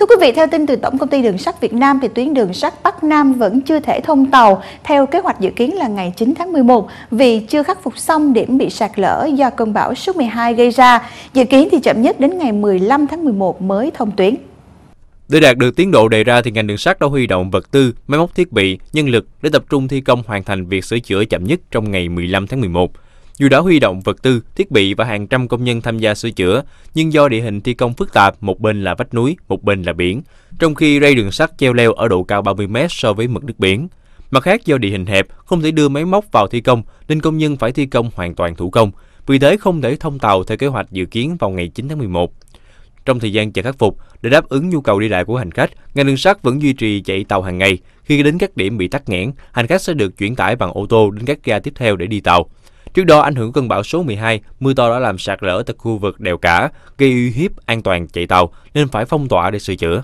Thưa quý vị, theo tin từ Tổng công ty Đường sắt Việt Nam thì tuyến đường sắt Bắc Nam vẫn chưa thể thông tàu theo kế hoạch dự kiến là ngày 9 tháng 11 vì chưa khắc phục xong điểm bị sạt lở do cơn bão số 12 gây ra. Dự kiến thì chậm nhất đến ngày 15 tháng 11 mới thông tuyến. Để đạt được tiến độ đề ra thì ngành đường sắt đã huy động vật tư, máy móc thiết bị, nhân lực để tập trung thi công hoàn thành việc sửa chữa chậm nhất trong ngày 15 tháng 11. Dù đã huy động vật tư, thiết bị và hàng trăm công nhân tham gia sửa chữa, nhưng do địa hình thi công phức tạp, một bên là vách núi, một bên là biển, trong khi ray đường sắt treo leo ở độ cao 30 m so với mực nước biển. Mặt khác do địa hình hẹp, không thể đưa máy móc vào thi công nên công nhân phải thi công hoàn toàn thủ công, vì thế không thể thông tàu theo kế hoạch dự kiến vào ngày 9 tháng 11. Trong thời gian chờ khắc phục, để đáp ứng nhu cầu đi lại của hành khách, ngành đường sắt vẫn duy trì chạy tàu hàng ngày. Khi đến các điểm bị tắc nghẽn, hành khách sẽ được chuyển tải bằng ô tô đến các ga tiếp theo để đi tàu. Trước đó, ảnh hưởng cơn bão số 12, mưa to đã làm sạt lở tại khu vực đèo cả, gây uy hiếp an toàn chạy tàu nên phải phong tỏa để sửa chữa.